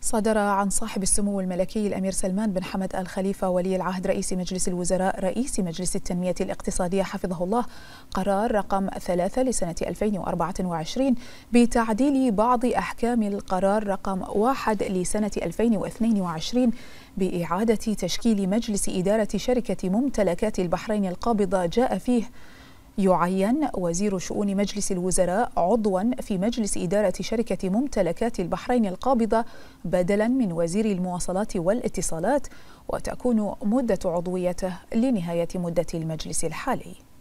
صدر عن صاحب السمو الملكي الأمير سلمان بن حمد آل خليفة ولي العهد رئيس مجلس الوزراء رئيس مجلس التنمية الاقتصادية حفظه الله قرار رقم ثلاثة لسنة 2024 بتعديل بعض أحكام القرار رقم واحد لسنة 2022 بإعادة تشكيل مجلس إدارة شركة ممتلكات البحرين القابضة جاء فيه يعين وزير شؤون مجلس الوزراء عضوا في مجلس إدارة شركة ممتلكات البحرين القابضة بدلا من وزير المواصلات والاتصالات وتكون مدة عضويته لنهاية مدة المجلس الحالي